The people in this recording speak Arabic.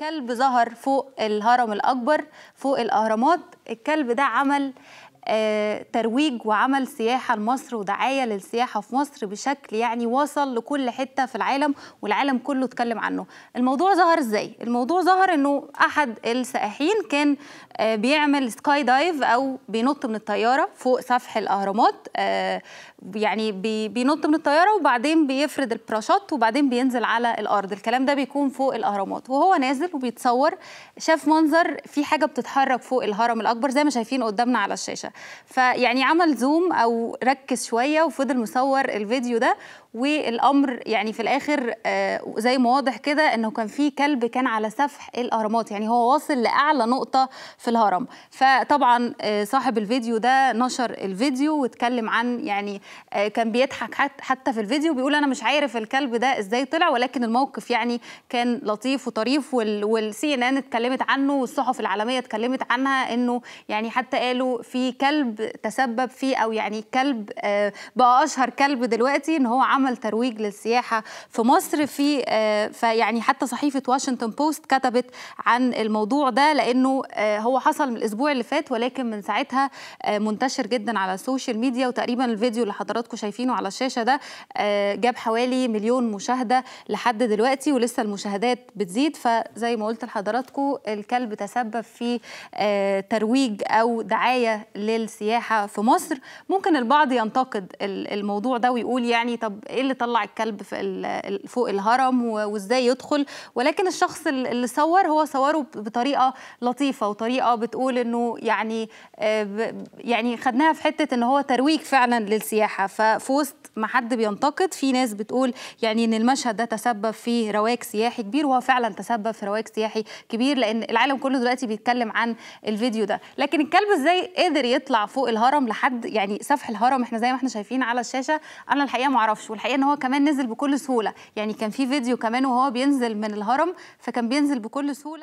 كلب ظهر فوق الهرم الأكبر فوق الأهرامات الكلب ده عمل آه، ترويج وعمل سياحة لمصر ودعاية للسياحة في مصر بشكل يعني وصل لكل حتة في العالم والعالم كله اتكلم عنه الموضوع ظهر ازاي؟ الموضوع ظهر انه احد السائحين كان آه، بيعمل سكاي دايف او بينط من الطيارة فوق سفح الاهرامات آه، يعني بينط من الطيارة وبعدين بيفرد البراشوت وبعدين بينزل على الارض الكلام ده بيكون فوق الاهرامات وهو نازل وبيتصور شاف منظر في حاجة بتتحرك فوق الهرم الاكبر زي ما شايفين قدامنا على الشاشة فيعني عمل زوم او ركز شويه وفضل مصور الفيديو ده والامر يعني في الاخر آه، زي ما واضح كده انه كان في كلب كان على سفح الاهرامات يعني هو واصل لاعلى نقطه في الهرم فطبعا آه، صاحب الفيديو ده نشر الفيديو واتكلم عن يعني آه، كان بيضحك حتى في الفيديو بيقول انا مش عارف الكلب ده ازاي طلع ولكن الموقف يعني كان لطيف وطريف والسي ان ان اتكلمت عنه والصحف العالميه اتكلمت عنها انه يعني حتى قالوا في كلب تسبب فيه او يعني كلب آه، بقى اشهر كلب دلوقتي ان هو عمل ترويج للسياحه في مصر في آه، فيعني حتى صحيفه واشنطن بوست كتبت عن الموضوع ده لانه آه، هو حصل من الاسبوع اللي فات ولكن من ساعتها منتشر جدا على السوشيال ميديا وتقريبا الفيديو اللي حضراتكم شايفينه على الشاشه ده جاب حوالي مليون مشاهده لحد دلوقتي ولسه المشاهدات بتزيد فزي ما قلت لحضراتكم الكلب تسبب في ترويج او دعايه للسياحه في مصر ممكن البعض ينتقد الموضوع ده ويقول يعني طب ايه اللي طلع الكلب فوق الهرم وازاي يدخل ولكن الشخص اللي صور هو صوره بطريقه لطيفه وطريقه بتقول انه يعني آه، يعني خدناها في حته ان هو ترويج فعلا للسياحه ففي وسط ما حد بينتقد في ناس بتقول يعني ان المشهد ده تسبب في رواج سياحي كبير وهو فعلا تسبب في رواج سياحي كبير لان العالم كله دلوقتي بيتكلم عن الفيديو ده لكن الكلب ازاي قدر يطلع فوق الهرم لحد يعني سفح الهرم احنا زي ما احنا شايفين على الشاشه انا الحقيقه ما اعرفش والحقيقه ان هو كمان نزل بكل سهوله يعني كان في فيديو كمان وهو بينزل من الهرم فكان بينزل بكل سهوله